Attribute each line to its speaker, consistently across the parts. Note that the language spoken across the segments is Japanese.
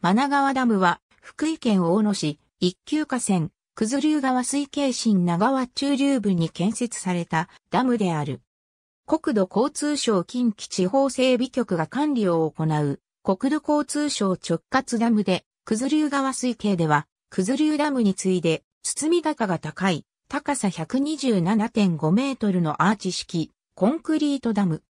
Speaker 1: 真川ダムは、福井県大野市、一級河川、九頭竜川水系新長和中流部に建設されたダムである。国土交通省近畿地方整備局が管理を行う、国土交通省直轄ダムで、九頭竜川水系では、九頭竜ダムに次いで、包み高が高い、高さ127.5メートルのアーチ式、コンクリートダム。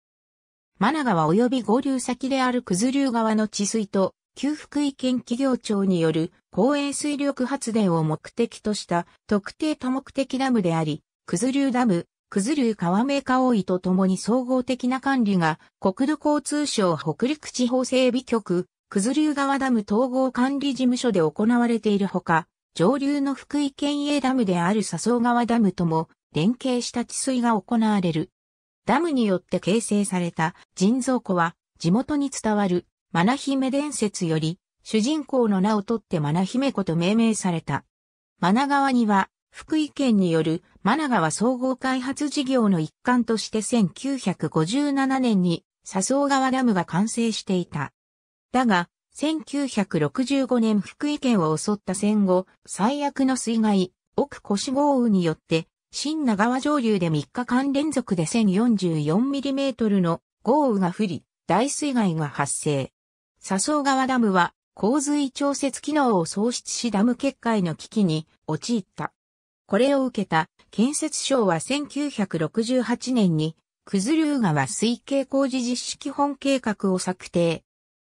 Speaker 1: 真名川及び合流先である九頭竜川の治水と旧福井県企業庁による公営水力発電を目的とした特定多目的ダムであり、九頭竜ダム、九頭竜川目川いとともに総合的な管理が国土交通省北陸地方整備局、九頭竜川ダム統合管理事務所で行われているほか、上流の福井県営ダムである笹生川ダムとも連携した治水が行われる。ダムによって形成された人造湖は地元に伝わるマナ姫伝説より、主人公の名を取ってマナ姫子と命名された。マナ川には、福井県によるマナ川総合開発事業の一環として1957年に笹生川ダムが完成していた。だが、1965年福井県を襲った戦後、最悪の水害、奥越豪雨によって、新名川上流で3日間連続で1 0 4 4トルの豪雨が降り、大水害が発生。笹藤川ダムは洪水調節機能を喪失しダム決壊の危機に陥った。これを受けた建設省は1968年に九頭竜川水系工事実施基本計画を策定。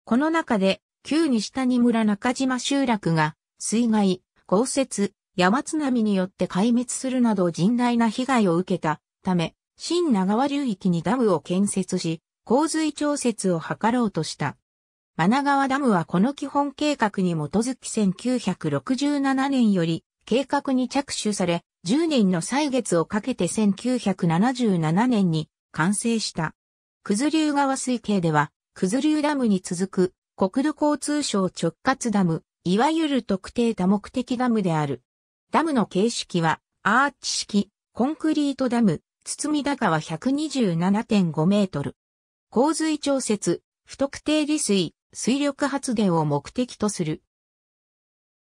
Speaker 1: この中で旧西谷村中島集落が水害、豪雪、山津波によって壊滅するなど甚大な被害を受けたため、新長和流域にダムを建設し、洪水調節を図ろうとした。穴川ダムはこの基本計画に基づき1967年より計画に着手され、10年の歳月をかけて1977年に完成した。九頭竜川水系では、九頭竜ダムに続く国土交通省直轄ダム、いわゆる特定多目的ダムである。ダムの形式は、アーチ式、コンクリートダム、堤高は127.5メートル。洪水調節、不特定利水、水力発電を目的とする。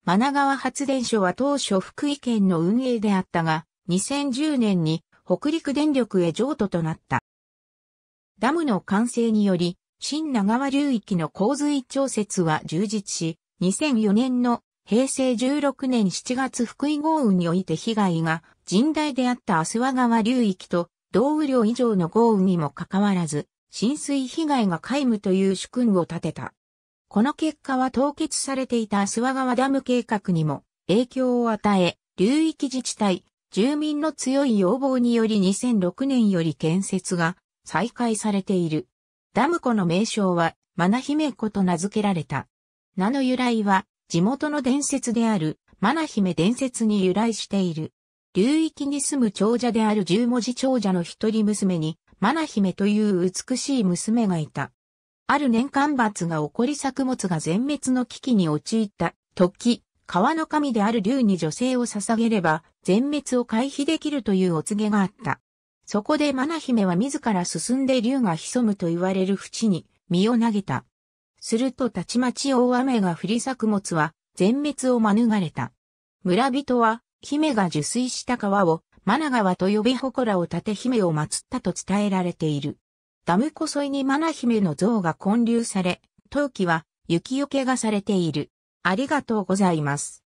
Speaker 1: 真川発電所は当初福井県の運営であったが、2010年に北陸電力へ譲渡となった。ダムの完成により、新長川流域の洪水調節は充実し、2004年の平成16年7月福井豪雨において被害が甚大であった阿諏訪川流域と同雨量以上の豪雨にもかかわらず、浸水被害が皆無という主君を立てた。この結果は凍結されていた諏訪川ダム計画にも影響を与え、流域自治体、住民の強い要望により2006年より建設が再開されている。ダム湖の名称は、マナ姫湖と名付けられた。名の由来は、地元の伝説である、マナ姫伝説に由来している。流域に住む長者である十文字長者の一人娘に、マナ姫という美しい娘がいた。ある年間罰が起こり作物が全滅の危機に陥った時、川の神である竜に女性を捧げれば全滅を回避できるというお告げがあった。そこでマナ姫は自ら進んで竜が潜むと言われる淵に身を投げた。するとたちまち大雨が降り作物は全滅を免れた。村人は姫が受水した川をマナ川と呼び祠を立て姫を祀ったと伝えられている。ダム湖沿いにマナ姫の像が建立され、陶器は雪よけがされている。ありがとうございます。